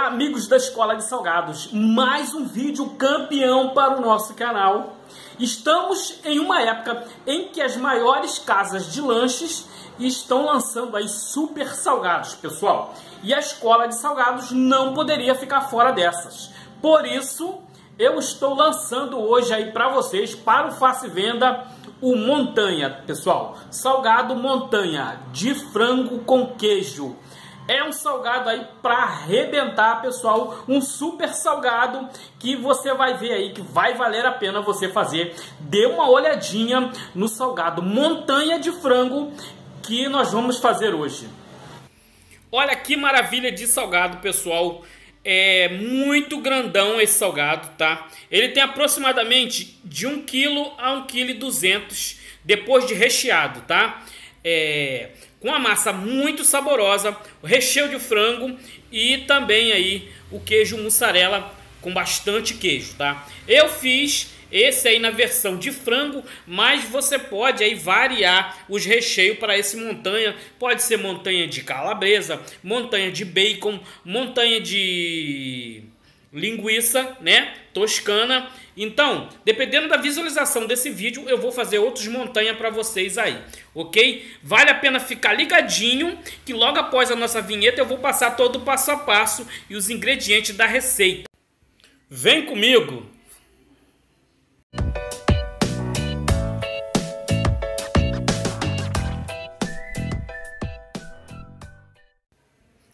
Olá, amigos da Escola de Salgados. Mais um vídeo campeão para o nosso canal. Estamos em uma época em que as maiores casas de lanches estão lançando aí super salgados, pessoal. E a Escola de Salgados não poderia ficar fora dessas. Por isso, eu estou lançando hoje aí para vocês, para o Face Venda, o Montanha, pessoal. Salgado Montanha de frango com queijo. É um salgado aí para arrebentar, pessoal. Um super salgado que você vai ver aí que vai valer a pena você fazer. Dê uma olhadinha no salgado Montanha de Frango que nós vamos fazer hoje. Olha que maravilha de salgado, pessoal. É muito grandão esse salgado, tá? Ele tem aproximadamente de 1 kg a 1,2 kg depois de recheado, tá? é, com a massa muito saborosa, o recheio de frango e também aí o queijo mussarela com bastante queijo, tá? Eu fiz esse aí na versão de frango, mas você pode aí variar os recheios para esse montanha. Pode ser montanha de calabresa, montanha de bacon, montanha de linguiça, né? Toscana. Então, dependendo da visualização desse vídeo, eu vou fazer outros montanha para vocês aí, ok? Vale a pena ficar ligadinho que logo após a nossa vinheta eu vou passar todo o passo a passo e os ingredientes da receita. Vem comigo!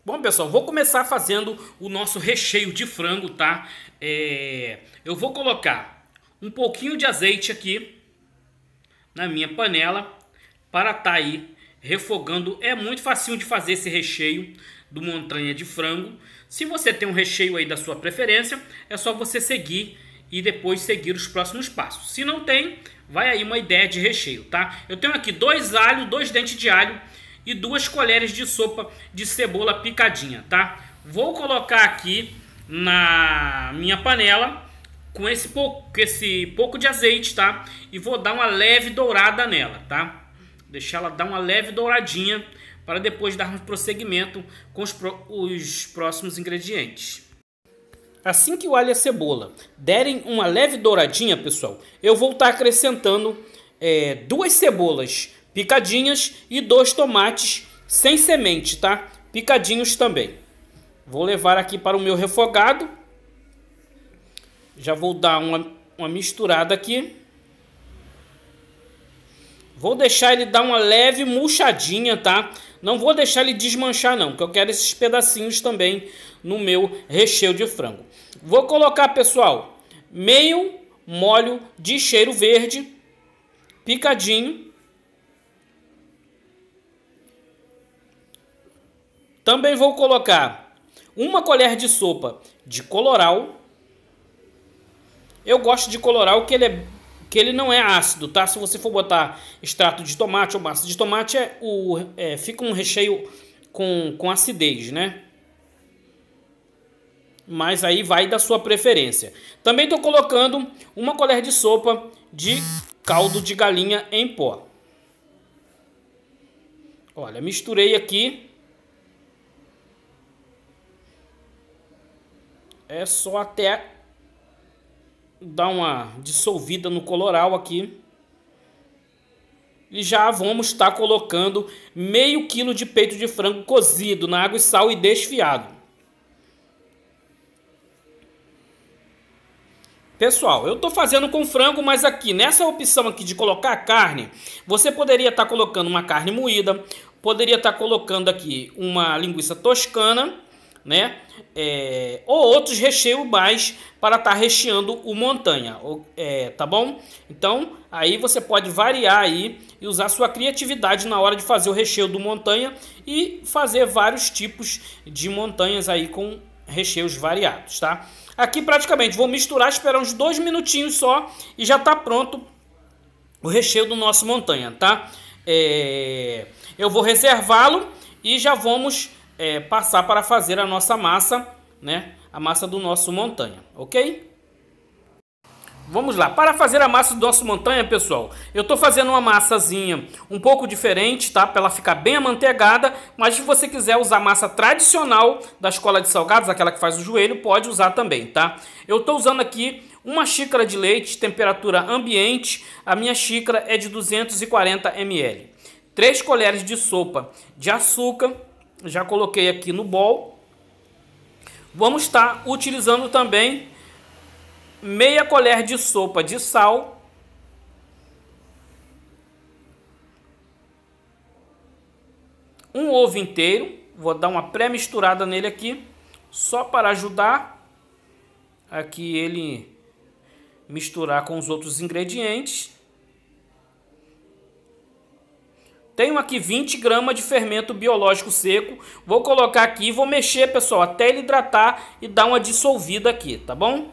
Bom, pessoal, vou começar fazendo o nosso recheio de frango, tá? É... Eu vou colocar um pouquinho de azeite aqui na minha panela para tá aí refogando. É muito facinho de fazer esse recheio do montanha de frango. Se você tem um recheio aí da sua preferência, é só você seguir e depois seguir os próximos passos. Se não tem, vai aí uma ideia de recheio, tá? Eu tenho aqui dois alhos, dois dentes de alho e duas colheres de sopa de cebola picadinha, tá? Vou colocar aqui na minha panela com esse pouco, esse pouco de azeite, tá? E vou dar uma leve dourada nela, tá? Deixar ela dar uma leve douradinha para depois darmos prosseguimento com os, os próximos ingredientes. Assim que o alho e a cebola derem uma leve douradinha, pessoal, eu vou estar tá acrescentando é, duas cebolas picadinhas e dois tomates sem semente, tá? Picadinhos também. Vou levar aqui para o meu refogado. Já vou dar uma, uma misturada aqui. Vou deixar ele dar uma leve murchadinha, tá? Não vou deixar ele desmanchar não, porque eu quero esses pedacinhos também no meu recheio de frango. Vou colocar, pessoal, meio molho de cheiro verde, picadinho. Também vou colocar uma colher de sopa de coloral. Eu gosto de coloral que ele é que ele não é ácido, tá? Se você for botar extrato de tomate ou massa de tomate, é, o, é, fica um recheio com, com acidez, né? Mas aí vai da sua preferência. Também estou colocando uma colher de sopa de caldo de galinha em pó. Olha, misturei aqui é só até dar uma dissolvida no coloral aqui. E já vamos estar tá colocando meio quilo de peito de frango cozido na água e sal e desfiado. Pessoal, eu estou fazendo com frango, mas aqui nessa opção aqui de colocar carne, você poderia estar tá colocando uma carne moída, poderia estar tá colocando aqui uma linguiça toscana, né? É, ou outros recheios mais para estar tá recheando o montanha, é, tá bom? Então aí você pode variar aí e usar sua criatividade na hora de fazer o recheio do montanha e fazer vários tipos de montanhas aí com recheios variados, tá? Aqui praticamente vou misturar, esperar uns dois minutinhos só e já tá pronto o recheio do nosso montanha, tá? É... Eu vou reservá-lo e já vamos é, passar para fazer a nossa massa, né? A massa do nosso montanha, ok? Vamos lá, para fazer a massa do nosso montanha, pessoal, eu estou fazendo uma massazinha um pouco diferente, tá? Para ela ficar bem amanteigada, mas se você quiser usar massa tradicional da escola de salgados, aquela que faz o joelho, pode usar também, tá? Eu estou usando aqui uma xícara de leite, temperatura ambiente, a minha xícara é de 240 ml, 3 colheres de sopa de açúcar, já coloquei aqui no bol. Vamos estar utilizando também meia colher de sopa de sal. Um ovo inteiro, vou dar uma pré-misturada nele aqui, só para ajudar aqui ele misturar com os outros ingredientes. Tenho aqui 20 gramas de fermento biológico seco. Vou colocar aqui e vou mexer, pessoal, até ele hidratar e dar uma dissolvida aqui, tá bom?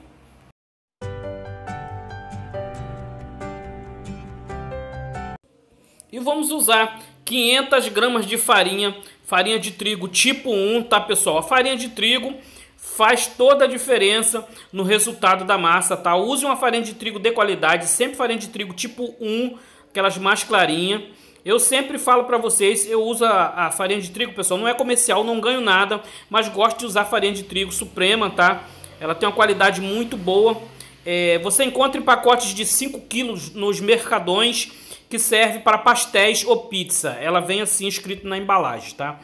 E vamos usar 500 gramas de farinha, farinha de trigo tipo 1, tá pessoal? A farinha de trigo faz toda a diferença no resultado da massa, tá? Use uma farinha de trigo de qualidade, sempre farinha de trigo tipo 1, aquelas mais clarinhas. Eu sempre falo para vocês, eu uso a, a, farinha de trigo, pessoal, não é comercial, não ganho nada, mas gosto de usar farinha de trigo suprema, tá? Ela tem uma qualidade muito boa. É, você encontra em pacotes de 5 quilos nos mercadões, que serve para pastéis ou pizza. Ela vem assim escrito na embalagem, tá?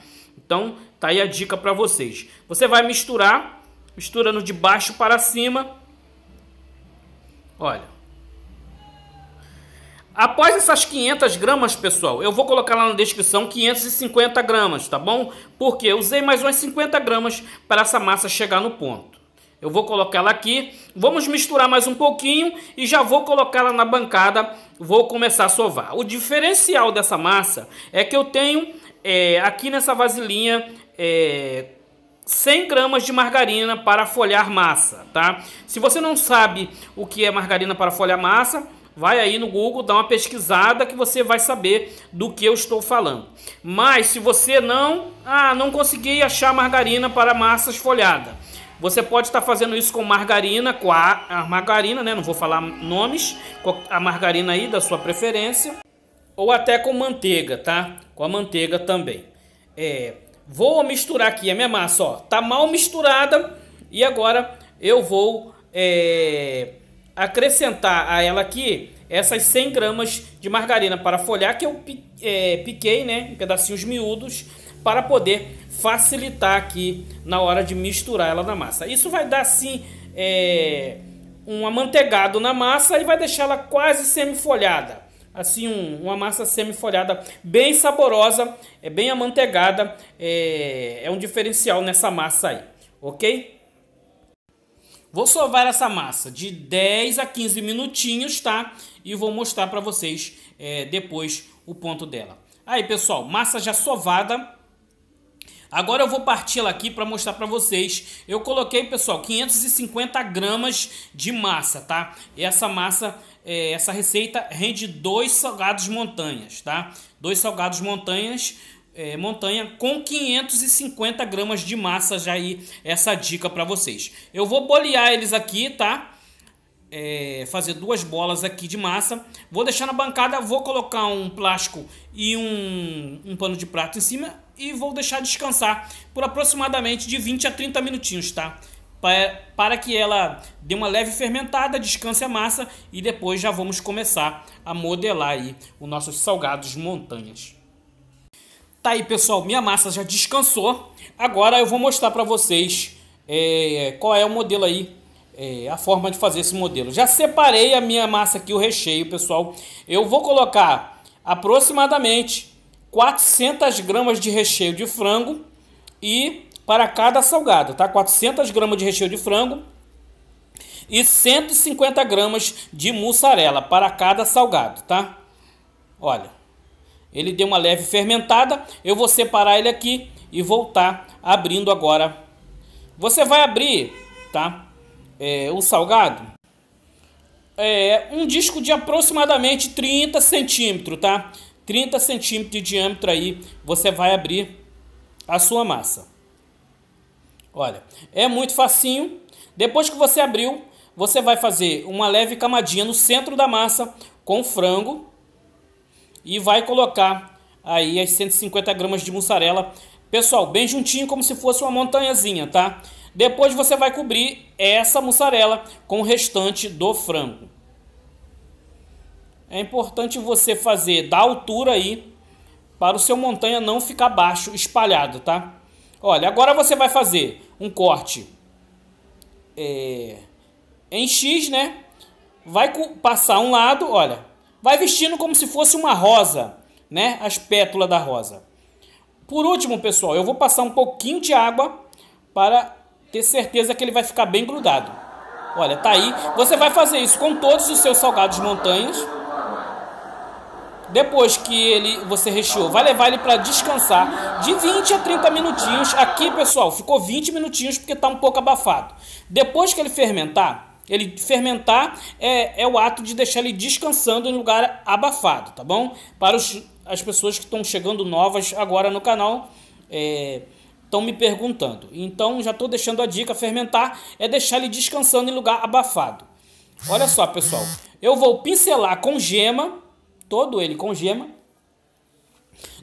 Então, tá aí a dica para vocês. Você vai misturar, misturando de baixo para cima. Olha. Após essas 500 gramas, pessoal, eu vou colocar lá na descrição 550 gramas, tá bom? Porque eu usei mais umas 50 gramas para essa massa chegar no ponto. Eu vou colocar ela aqui, vamos misturar mais um pouquinho e já vou colocar ela na bancada, vou começar a sovar. O diferencial dessa massa é que eu tenho é, aqui nessa vasilhinha é, 100 gramas de margarina para folhar massa, tá? Se você não sabe o que é margarina para folhar massa, Vai aí no Google, dá uma pesquisada que você vai saber do que eu estou falando. Mas se você não, ah, não consegui achar margarina para massa esfolhada. Você pode estar fazendo isso com margarina, com a, a margarina, né? Não vou falar nomes, a margarina aí da sua preferência, ou até com manteiga, tá? Com a manteiga também. É, vou misturar aqui a minha massa, ó, tá mal misturada e agora eu vou é, acrescentar a ela aqui essas 100 gramas de margarina para folhar que eu é, piquei né, em pedacinhos miúdos para poder facilitar aqui na hora de misturar ela na massa. Isso vai dar assim é, um amanteigado na massa e vai deixar ela quase semifolhada. Assim, um, uma massa semifolhada bem saborosa, é bem amanteigada, é, é um diferencial nessa massa aí, ok? Vou sovar essa massa de 10 a 15 minutinhos, tá? E vou mostrar para vocês é, depois o ponto dela. Aí, pessoal, massa já sovada. Agora eu vou partir aqui para mostrar para vocês. Eu coloquei, pessoal, 550 gramas de massa, tá? Essa massa, é, essa receita rende dois salgados montanhas, tá? Dois salgados montanhas é, montanha com 550 gramas de massa. Já aí essa dica para vocês. Eu vou bolear eles aqui, tá? É, fazer duas bolas aqui de massa. Vou deixar na bancada, vou colocar um plástico e um, um pano de prato em cima e vou deixar descansar por aproximadamente de 20 a 30 minutinhos, tá? para que ela dê uma leve fermentada, descanse a massa e depois já vamos começar a modelar aí os nossos salgados montanhas. Tá aí, pessoal, minha massa já descansou. Agora eu vou mostrar para vocês é, qual é o modelo aí, é, a forma de fazer esse modelo. Já separei a minha massa aqui, o recheio, pessoal. Eu vou colocar aproximadamente 400 gramas de recheio de frango e para cada salgado, tá? 400 gramas de recheio de frango e 150 gramas de mussarela para cada salgado, tá? Olha, ele deu uma leve fermentada. Eu vou separar ele aqui e voltar tá abrindo agora. Você vai abrir, tá? É, o salgado. É, um disco de aproximadamente 30 centímetros, tá? 30 centímetros de diâmetro aí. Você vai abrir a sua massa. Olha, é muito facinho. Depois que você abriu, você vai fazer uma leve camadinha no centro da massa com frango e vai colocar aí as 150 gramas de mussarela, pessoal, bem juntinho como se fosse uma montanhazinha, tá? Depois você vai cobrir essa mussarela com o restante do frango. É importante você fazer da altura aí para o seu montanha não ficar baixo, espalhado, tá? Olha, agora você vai fazer um corte é, em X, né? Vai passar um lado, olha, Vai vestindo como se fosse uma rosa, né? As pétalas da rosa. Por último, pessoal, eu vou passar um pouquinho de água para ter certeza que ele vai ficar bem grudado. Olha, tá aí. Você vai fazer isso com todos os seus salgados montanhas. Depois que ele você recheou, vai levar ele para descansar de 20 a 30 minutinhos. Aqui, pessoal, ficou 20 minutinhos porque está um pouco abafado. Depois que ele fermentar, ele fermentar é, é o ato de deixar ele descansando em lugar abafado, tá bom? Para os, as pessoas que estão chegando novas agora no canal, estão é, me perguntando. Então já estou deixando a dica: fermentar é deixar ele descansando em lugar abafado. Olha só, pessoal. Eu vou pincelar com gema, todo ele com gema.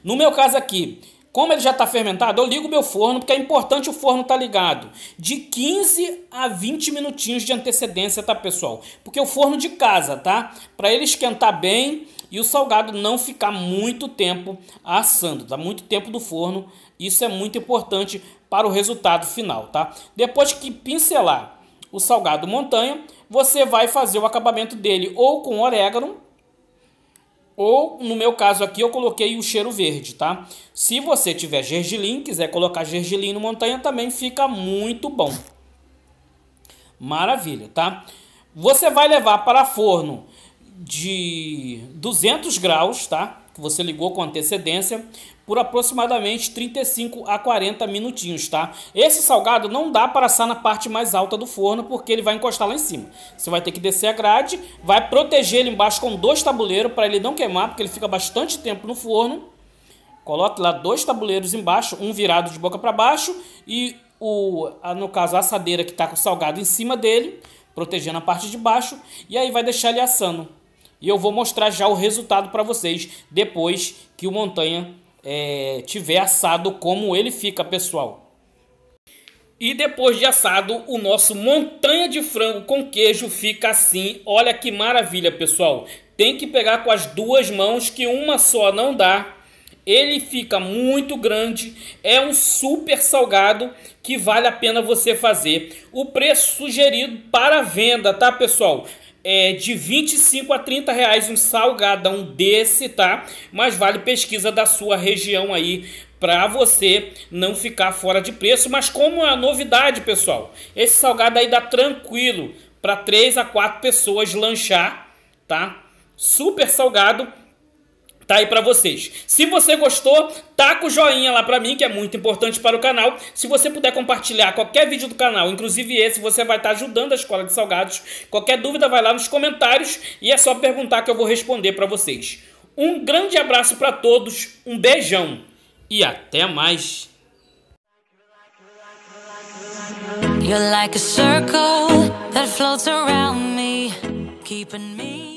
No meu caso aqui, como ele já está fermentado, eu ligo meu forno, porque é importante o forno estar tá ligado. De 15 a 20 minutinhos de antecedência, tá, pessoal? Porque é o forno de casa, tá? Para ele esquentar bem e o salgado não ficar muito tempo assando, tá? Muito tempo do forno. Isso é muito importante para o resultado final, tá? Depois que pincelar o salgado montanha, você vai fazer o acabamento dele ou com orégano, ou, no meu caso aqui, eu coloquei o cheiro verde, tá? Se você tiver gergelim, quiser colocar gergelim no montanha, também fica muito bom. Maravilha, tá? Você vai levar para forno de 200 graus, tá? que você ligou com antecedência, por aproximadamente 35 a 40 minutinhos, tá? Esse salgado não dá para assar na parte mais alta do forno, porque ele vai encostar lá em cima. Você vai ter que descer a grade, vai proteger ele embaixo com dois tabuleiros para ele não queimar, porque ele fica bastante tempo no forno. Coloque lá dois tabuleiros embaixo, um virado de boca para baixo e o, no caso, a assadeira que está com o salgado em cima dele, protegendo a parte de baixo, e aí vai deixar ele assando. E eu vou mostrar já o resultado para vocês depois que o montanha é, tiver assado como ele fica, pessoal. E depois de assado, o nosso montanha de frango com queijo fica assim. Olha que maravilha, pessoal. Tem que pegar com as duas mãos, que uma só não dá. Ele fica muito grande, é um super salgado que vale a pena você fazer. O preço sugerido para venda, tá, pessoal? é, de 25 a 30 reais um salgadão desse, tá? Mas vale pesquisa da sua região aí para você não ficar fora de preço. Mas como é a novidade, pessoal, esse salgado aí dá tranquilo para 3 a 4 pessoas lanchar, tá? Super salgado Tá aí para vocês. Se você gostou, taca o joinha lá para mim, que é muito importante para o canal. Se você puder compartilhar qualquer vídeo do canal, inclusive esse, você vai estar tá ajudando a Escola de Salgados. Qualquer dúvida, vai lá nos comentários e é só perguntar que eu vou responder para vocês. Um grande abraço para todos, um beijão e até mais. You're like a circle that floats around me, keeping me.